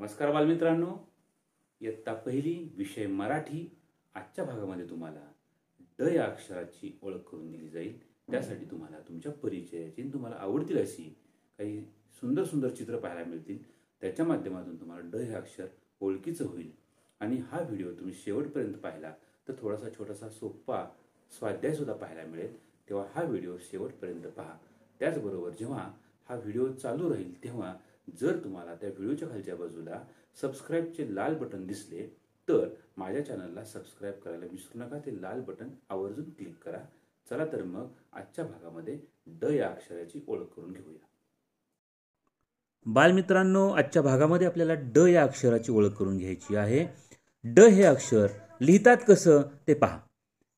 नमस्कार बालमित्रांनो इयत्ता पहिली विषय मराठी आजच्या भागामध्ये तुम्हाला ड या अक्षराची ओळख करून दिली जाईल त्यासाठी तुम्हाला तुमच्या परिचयाची तुम्हाला आवडतील अशी काही सुंदर सुंदर चित्र पाहायला मिळतील त्याच्या माध्यमातून तुम्हाला ड हे अक्षर ओळखीचं होईल आणि हा व्हिडिओ तुम्ही शेवटपर्यंत पाहिला तर थोडासा छोटासा सोपा स्वाध्यायसुद्धा पाहायला मिळेल तेव्हा हा व्हिडिओ शेवटपर्यंत पहा त्याचबरोबर जेव्हा हा व्हिडिओ चालू राहील तेव्हा जर तुम्हाला त्या व्हिडिओच्या खालच्या बाजूला सबस्क्राईबचे लाल बटन दिसले तर माझ्या चॅनलला सबस्क्राईब करायला विसरू नका ते लाल बटन आवर्जून क्लिक करा चला तर मग आजच्या भागामध्ये ड या अक्षराची ओळख करून घेऊया बालमित्रांनो आजच्या भागामध्ये आपल्याला ड या अक्षराची ओळख करून घ्यायची आहे ड हे अक्षर लिहितात कसं ते पहा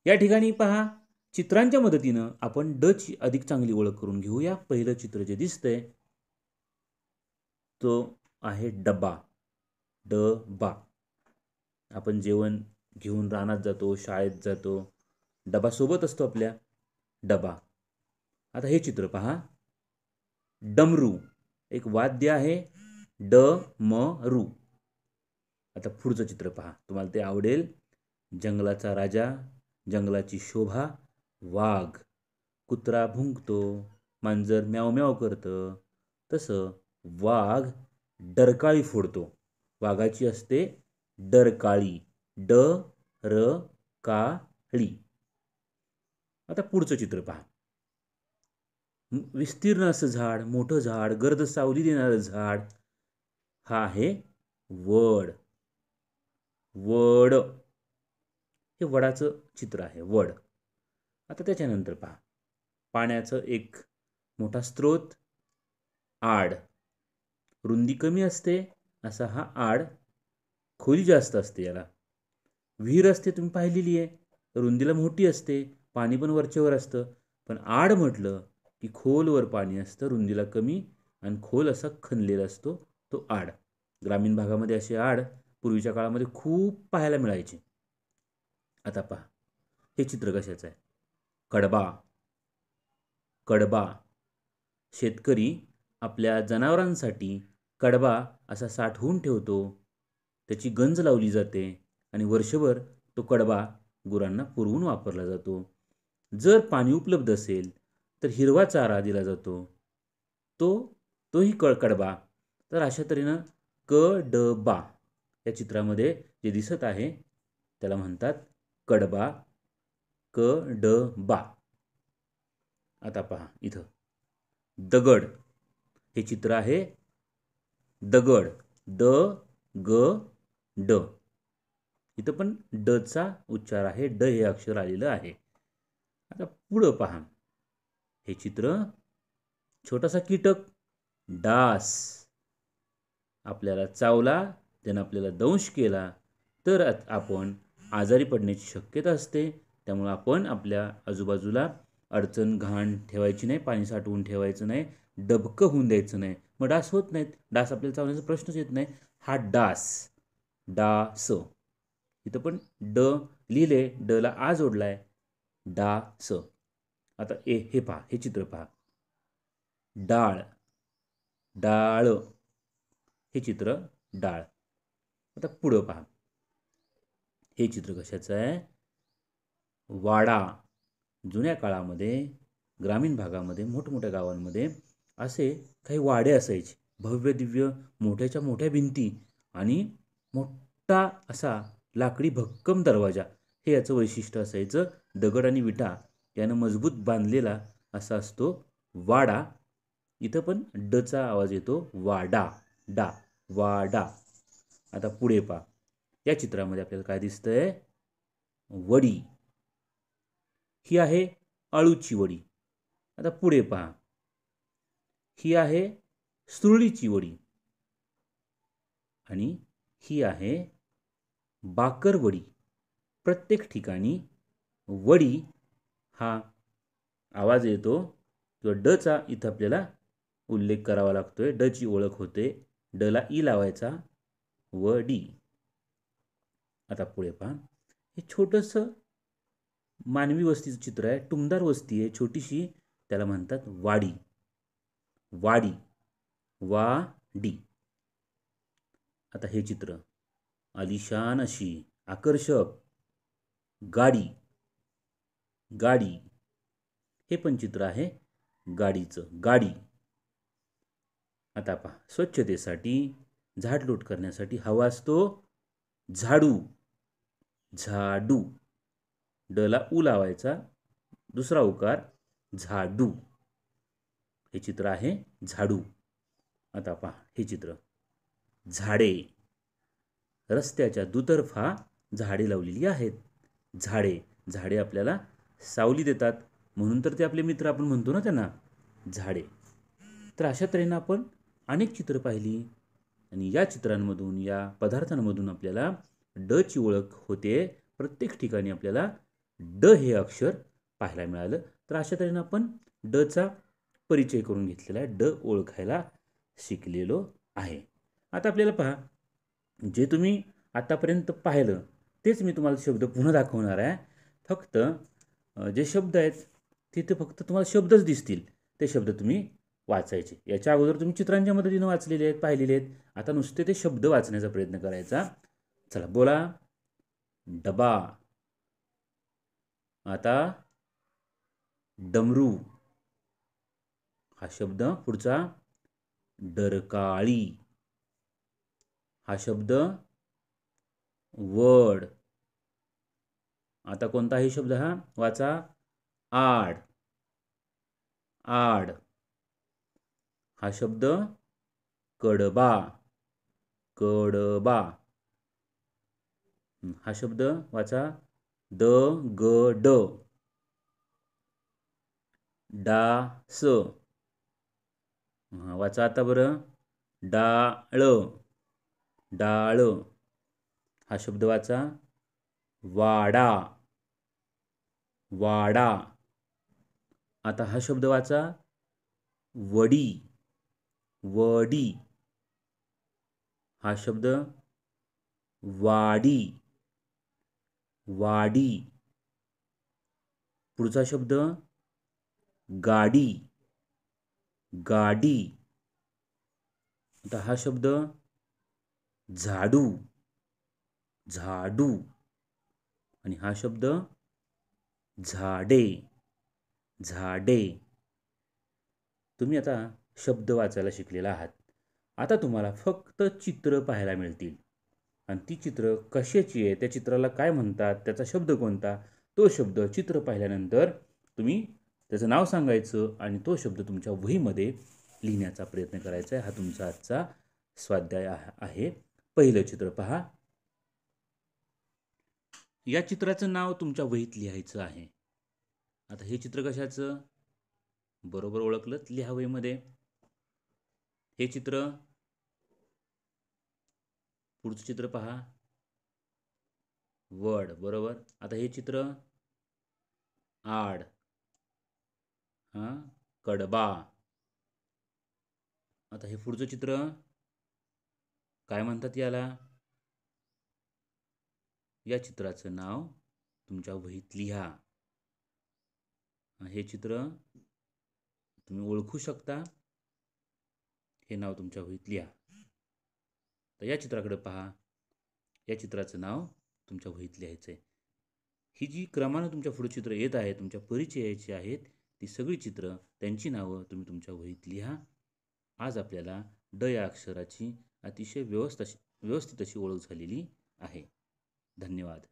या ठिकाणी पहा चित्रांच्या मदतीनं आपण ड ची अधिक चांगली ओळख करून घेऊया पहिलं चित्र जे दिसतंय तो आहे डबा ड बा आपण जेवण घेऊन रानात जातो शाळेत जातो डबा सोबत असतो आपल्या डबा आता हे चित्र पहा डमरू एक वाद्य आहे ड म रू आता पुढचं चित्र पहा तुम्हाला ते आवडेल जंगलाचा राजा जंगलाची शोभा वाघ कुत्रा भुंकतो मांजर म्याव म्याव करतं तसं वाघ डरकाळी फोडतो वाघाची असते डरकाळी ड र का ळी आता पुढचं चित्र पहा विस्तीर्ण असं झाड मोठं झाड गर्द सावली देणारं झाड हा आहे वड वड हे वडाचं चित्र आहे वड आता त्याच्यानंतर पहा पाण्याचं एक मोठा स्रोत आड रुंदी कमी असते असा हा आड खोली जास्त असते याला विहीर असते तुम्ही पाहिलेली आहे रुंदीला मोठी असते पाणी पण वरच्यावर असतं पण आड म्हटलं की खोलवर पाणी असतं रुंदीला कमी आणि खोल असा खणलेला असतो तो आड ग्रामीण भागामध्ये असे आड पूर्वीच्या काळामध्ये खूप पाहायला मिळायचे आता पहा हे चित्र कशाचं आहे कडबा कडबा शेतकरी आपल्या जनावरांसाठी कडबा असा साठवून ठेवतो त्याची गंज लावली जाते आणि वर्षभर तो कडबा गुरांना पुरवून वापरला जातो जर पाणी उपलब्ध असेल तर हिरवा चारा दिला जातो तो तोही कळ कडबा तर अशा तऱ्हेनं क ड बा या चित्रामध्ये जे दिसत आहे त्याला म्हणतात कडबा क ड बा आता पहा इथं दगड हे चित्र आहे दगड द ग ड इथं पण डचा उच्चार आहे ड हे अक्षर आलेलं आहे आता पुढं पहा हे चित्र छोटासा कीटक डास आपल्याला चावला त्यानं आपल्याला दंश केला तर आपण आजारी पडण्याची शक्यता असते त्यामुळं आपण आपल्या आजूबाजूला अडचण घाण ठेवायची नाही पाणी साठवून ठेवायचं नाही डबकं होऊन द्यायचं नाही मग डास होत नाहीत डास आपल्याला चावण्याचा प्रश्नच येत नाही हा डास डा स इथं पण ड लिहिले ला आ जोडला आहे डा स आता ए हे पहा हे चित्र पहा डाळ डाळ हे चित्र डाळ आता पुढं पहा हे चित्र कशाचं आहे वाडा जुन्या काळामध्ये ग्रामीण भागामध्ये मोठमोठ्या गावांमध्ये असे काही वाडे असायचे भव्य दिव्य मोठ्याच्या मोठ्या भिंती आणि मोठा असा लाकडी भक्कम दरवाजा हे याचं वैशिष्ट्य असायचं दगड आणि विटा यानं मजबूत बांधलेला असा असतो वाडा इथं पण डचा आवाज येतो वाडा डा वाडा आता पुढे पा या चित्रामध्ये आपल्याला काय दिसतंय वडी ही आहे अळूची वडी आता पुढे पहा ही आहे सुरळीची वडी आणि ही आहे बाकर वडी, प्रत्येक ठिकाणी वडी हा आवाज येतो किंवा डचा इथं आपल्याला उल्लेख करावा लागतोय डची ओळख होते डला ई लावायचा व डी आता पुढे पहा हे छोटंसं मानवी वस्तीचं चित्र आहे टुमदार वस्ती आहे छोटीशी त्याला म्हणतात वाडी वाडी वा डी आता हे चित्र आलिशान अशी आकर्षक गाडी गाडी हे पण चित्र आहे गाडीचं गाडी आता पहा स्वच्छतेसाठी झाडलोट करण्यासाठी हवा असतो झाडू झाडू डला ऊ लावायचा दुसरा उकार झाडू हे चित्र आहे झाडू आता पहा हे चित्र झाडे रस्त्याच्या दुतर्फा झाडे लावलेली आहेत झाडे झाडे आपल्याला सावली देतात म्हणून तर ते आपले मित्र आपण म्हणतो ना त्यांना झाडे तर अशा तऱ्हेनं आपण अनेक चित्र पाहिली आणि या चित्रांमधून या पदार्थांमधून आपल्याला ड ची ओळख होते प्रत्येक ठिकाणी आपल्याला ड हे अक्षर पाहायला मिळालं तर अशा तऱ्हेनं आपण डचा परिचय करून घेतलेला आहे ड ओळखायला शिकलेलो आहे आता आपल्याला पहा जे तुम्ही आतापर्यंत पाहिलं तेच मी तुम्हाला शब्द पुन्हा दाखवणार आहे फक्त जे शब्द आहेत तिथे फक्त तुम्हाला शब्दच दिसतील ते शब्द तुम्ही वाचायचे याच्या अगोदर तुम्ही चित्रांच्या मदतीनं वाचलेले आहेत पाहिलेले आहेत आता नुसते ते शब्द वाचण्याचा प्रयत्न करायचा चला बोला डबा आता डमरू हा शब्द पुढचा डरकाळी हा शब्द वड आता कोणताही शब्द हा वाचा आड आड हा शब्द कडबा कडबा हा शब्द वाचा द ग ड स वाचा आता बरं डाळ डाळ हा शब्द वाचा वाडा वाडा आता हा शब्द वाचा वडी वडी हा शब्द वाडी वाडी पुढचा शब्द गाडी गाडी आता हा शब्द झाडू झाडू आणि हा शब्द झाडे झाडे तुम्ही आता शब्द वाचायला शिकलेला आहात आता तुम्हाला फक्त चित्र पाहायला मिळतील आणि ती चित्र कशाची आहे त्या चित्राला काय म्हणतात त्याचा शब्द कोणता तो शब्द चित्र पाहिल्यानंतर तुम्ही त्याचं नाव सांगायचं आणि तो शब्द तुमच्या वहीमध्ये लिहिण्याचा प्रयत्न करायचा आहे हा तुमचा आजचा स्वाध्याय आहे पहिलं चित्र पहा या चित्राचं नाव तुमच्या वहीत लिहायचं आहे आता हे चित्र कशाचं बरोबर ओळखलंच लिहा वहीमध्ये हे चित्र पुढचं चित्र पहा वड बरोबर आता हे चित्र आड हां कडबा आता हे पुढचं चित्र काय म्हणतात याला या चित्राचं नाव तुमच्या वहीत लिहा हे चित्र तुम्ही ओळखू शकता हे नाव तुमच्या वहीत लिहा तर या चित्राकडे पहा या चित्राचं नाव तुमच्या वहीत लिहायचं आहे ही जी क्रमानं तुमच्या पुढे चित्र येत आहे तुमच्या परिचयाची आहेत ती सगळी चित्र त्यांची नावं तुम्ही तुमच्या वहीत लिहा आज आपल्याला ड या अक्षराची अतिशय व्यवस्था व्यवस्थित अशी ओळख झालेली आहे धन्यवाद